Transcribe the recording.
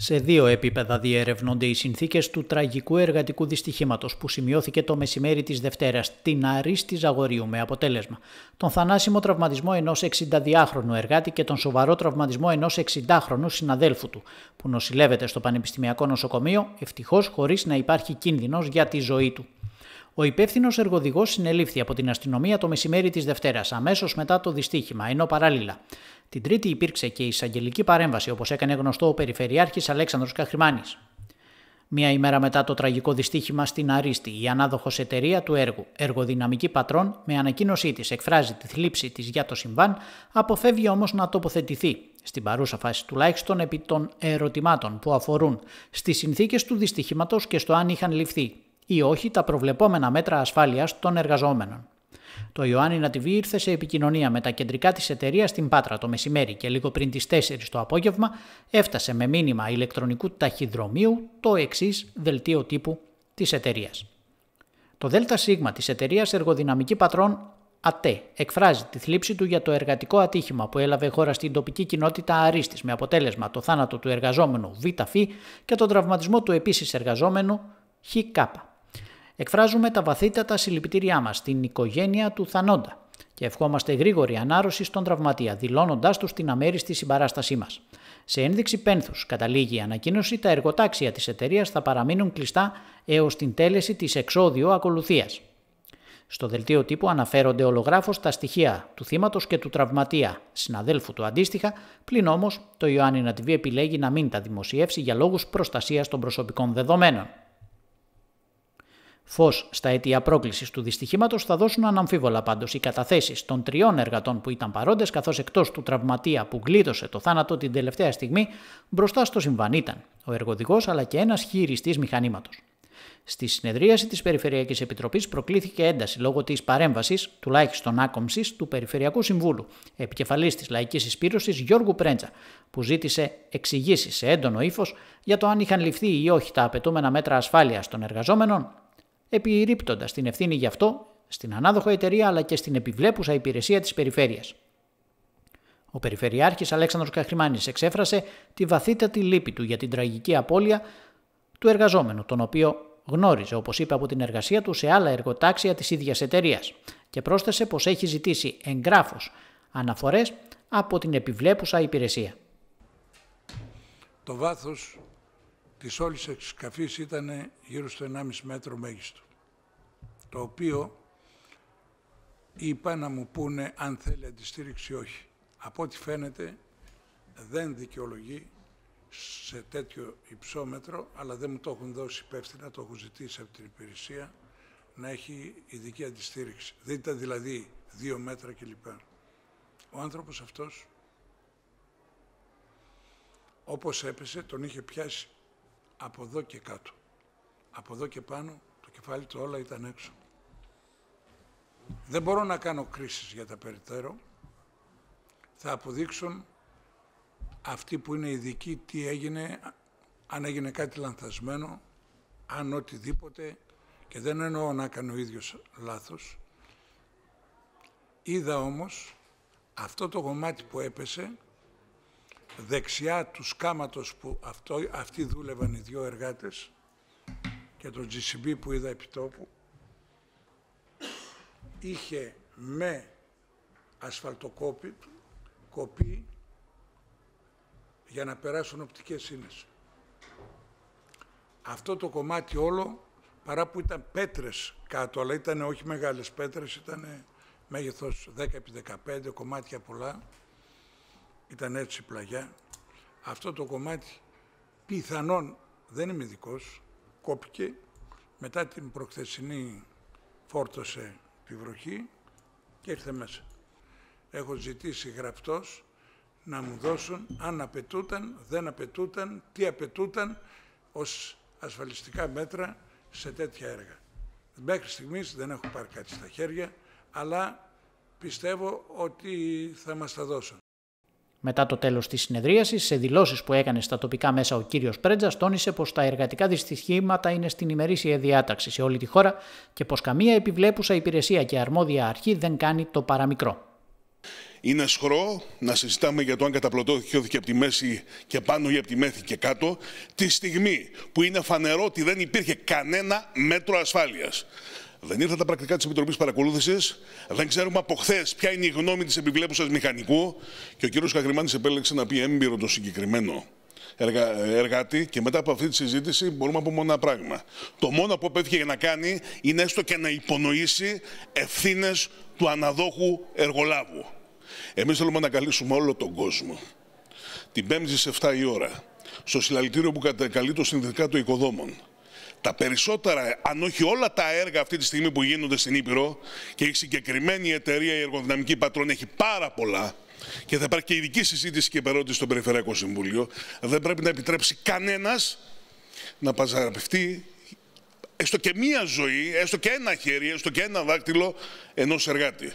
Σε δύο επίπεδα διερευνώνται οι συνθήκες του τραγικού εργατικού δυστυχήματος που σημειώθηκε το μεσημέρι της Δευτέρας στην Αρίστη Ζαγορίου με αποτέλεσμα τον θανάσιμο τραυματισμό ενός 62χρονου εργάτη και τον σοβαρό τραυματισμό ενός 60χρονου συναδέλφου του, που νοσηλεύεται στο Πανεπιστημιακό Νοσοκομείο, ευτυχώς χωρίς να υπάρχει κίνδυνος για τη ζωή του. Ο υπεύθυνος εργοδηγός συνελήφθη από την αστυνομία το μεσημέρι της Δευτέρας, αμέσως μετά το δυστύχημα, ενώ παράλληλα. Την Τρίτη υπήρξε και η εισαγγελική παρέμβαση, όπως έκανε γνωστό ο Περιφερειάρχης Αλέξανδρος Καχρημάνης. Μία ημέρα μετά το τραγικό δυστύχημα στην Αρίστη, η ανάδοχος εταιρεία του έργου, Εργοδυναμική Πατρών, με ανακοίνωσή της εκφράζει τη θλίψη της για το συμβάν, αποφεύγει όμως να τοποθετηθεί, στην παρούσα φάση τουλάχιστον επί των ερωτημάτων που αφορούν στις συνθήκες του δυστυχήματο και στο αν είχαν ληφθεί ή όχι τα προβλεπόμενα μέτρα ασφάλειας των εργαζόμενων. Το Ιωάννη TV ήρθε σε επικοινωνία με τα κεντρικά της εταιρεία στην Πάτρα το μεσημέρι και λίγο πριν τις 4 το απόγευμα έφτασε με μήνυμα ηλεκτρονικού ταχυδρομείου το εξής δελτίο τύπου της εταιρείας. Το ΔΣ της εταιρείας Εργοδυναμική Πατρών ΑΤΕ εκφράζει τη θλίψη του για το εργατικό ατύχημα που έλαβε χώρα στην τοπική κοινότητα αρίστης με αποτέλεσμα το θάνατο του εργαζόμενου ΒΦ και τον τραυματισμό του επίσης εργαζόμενου ΧΚ. Εκφράζουμε τα βαθύτατα συλληπιτήριά μας στην οικογένεια του Θανόντα και ευχόμαστε γρήγορη ανάρρωση στον τραυματία, δηλώνοντάς τους την αμέριστη συμπαράστασή μας. Σε ένδειξη πένθους, καταλήγει η ανακοίνωση, τα εργοτάξια της εταιρείας θα παραμείνουν κλειστά έως την τέλεση της εξόδιο ακολουθίας. Στο δελτίο τύπου αναφέρονται ολογράφος τα στοιχεία του θύματος και του τραυματία, συναδέλφου του αντίστοιχα, πλην όμως το Ιωάννη Νατιβή επιλέγει να μην τα δημοσιεύσει για λόγους προστασίας των προσωπικών δεδομένων. Φως στα αιτία πρόκλησης του δυστυχήματος θα δώσουν αναμφίβολα πάντως οι καταθέσεις των τριών εργατών που ήταν παρόντες, καθώς εκτός του τραυματία που γλίτωσε το θάνατο την τελευταία στιγμή, μπροστά στο συμβάν ήταν ο εργοδικό αλλά και ένας χειριστής μηχανήματος. Στη συνεδρίαση της Περιφερειακής Επιτροπής προκλήθηκε ένταση λόγω της παρέμβασης, τουλάχιστον άκομψης, του Περιφερειακού Συμβούλου, επικεφαλής της Λαϊκής Εισπήρωσης Γιώργου Πρέντζα, που ζήτησε εξηγήσεις σε έντονο ύφος για το αν είχαν ληφθεί ή όχι τα απαιτούμενα μέτρα ασφάλειας των εργαζόμενων επιρρύπτοντας την ευθύνη γι' αυτό στην ανάδοχο εταιρεία αλλά και στην επιβλέπουσα υπηρεσία της περιφέρειας. Ο Περιφερειάρχης Αλέξανδρος Καχρημάνης εξέφρασε τη βαθύτατη λύπη του για την τραγική απώλεια του εργαζόμενου, τον οποίο γνώριζε, όπως είπε, από την εργασία του σε άλλα εργοτάξια της ίδιας εταιρείας και πρόσθεσε πως έχει ζητήσει εγγράφο αναφορές από την επιβλέπουσα υπηρεσία. Το βάθος της όλης εξκαφής ήταν γύρω στο 1,5 μέτρο μέγιστο, το οποίο είπα να μου πούνε αν θέλει αντιστήριξη ή όχι. Από ό,τι φαίνεται δεν δικαιολογεί σε τέτοιο υψόμετρο, αλλά δεν μου το έχουν δώσει υπεύθυνα, το έχουν ζητήσει από την υπηρεσία, να έχει ειδική αντιστήριξη. Δεν ήταν δηλαδή δύο μέτρα κλπ. Ο άνθρωπος αυτός, όπως έπεσε, τον είχε πιάσει από εδώ και κάτω. Από εδώ και πάνω το κεφάλι του όλα ήταν έξω. Δεν μπορώ να κάνω κρίσεις για τα περιττέρω. Θα αποδείξουν αυτοί που είναι ειδικοί τι έγινε, αν έγινε κάτι λανθασμένο, αν οτιδήποτε και δεν εννοώ να κάνω ο ίδιος λάθος. Είδα όμως αυτό το κομμάτι που έπεσε δεξιά του σκάματος που αυτό, αυτοί δούλευαν οι δύο εργάτες και το GCB που είδα επί τόπου, είχε με ασφαλτοκόπη κοπή για να περάσουν οπτικές σύνες. Αυτό το κομμάτι όλο, παρά που ήταν πέτρες κάτω, αλλά ήταν όχι μεγάλες πέτρες, ήταν μέγεθος 10 επί 15, κομμάτια πολλά, ήταν έτσι πλαγιά. Αυτό το κομμάτι πιθανόν, δεν είμαι ειδικός, κόπηκε. Μετά την προχθεσινή φόρτωσε τη βροχή και ήρθε μέσα. Έχω ζητήσει γραπτός να μου δώσουν αν απαιτούταν, δεν απαιτούταν, τι απαιτούταν ως ασφαλιστικά μέτρα σε τέτοια έργα. Μέχρι στιγμής δεν έχω πάρει κάτι στα χέρια, αλλά πιστεύω ότι θα μας τα δώσουν. Μετά το τέλος της συνεδρίασης, σε δηλώσεις που έκανε στα τοπικά μέσα ο κύριος Πρέτζας, τόνισε πως τα εργατικά δυστυχήματα είναι στην ημερήσια διάταξη σε όλη τη χώρα και πως καμία επιβλέπουσα υπηρεσία και αρμόδια αρχή δεν κάνει το παραμικρό. Είναι σχρό να συζητάμε για το αν καταπλωτώθηκε από τη μέση και πάνω ή από τη μέση και κάτω, τη στιγμή που είναι φανερό ότι δεν υπήρχε κανένα μέτρο ασφάλειας. Δεν ήρθαν τα πρακτικά της Επιτροπής Παρακολούθησης. Δεν ξέρουμε από χθες ποια είναι η γνώμη της επιβλέπουσας μηχανικού. Και ο κ. Καγκριμάνη επέλεξε να πει έμπειρο το συγκεκριμένο εργα... εργάτη. Και μετά από αυτή τη συζήτηση μπορούμε να πούμε μόνο ένα πράγμα. Το μόνο που για να κάνει είναι έστω και να υπονοήσει ευθύνες του αναδόχου εργολάβου. Εμείς θέλουμε να καλήσουμε όλο τον κόσμο. Την Πέμπτη στις 7 η ώρα, στο συλλαλητήριο που καλεί το Συνδικάτο Οικοδόμων, τα περισσότερα, αν όχι όλα τα έργα αυτή τη στιγμή που γίνονται στην Ήπειρο και η συγκεκριμένη εταιρεία, η εργοδυναμική πατρόν έχει πάρα πολλά και θα υπάρχει και ειδική συζήτηση και περώτηση στο Περιφερειακό Συμβούλιο, δεν πρέπει να επιτρέψει κανένας να παζαραπευτεί έστω και μία ζωή, έστω και ένα χέρι, έστω και ένα δάκτυλο ενός εργάτη.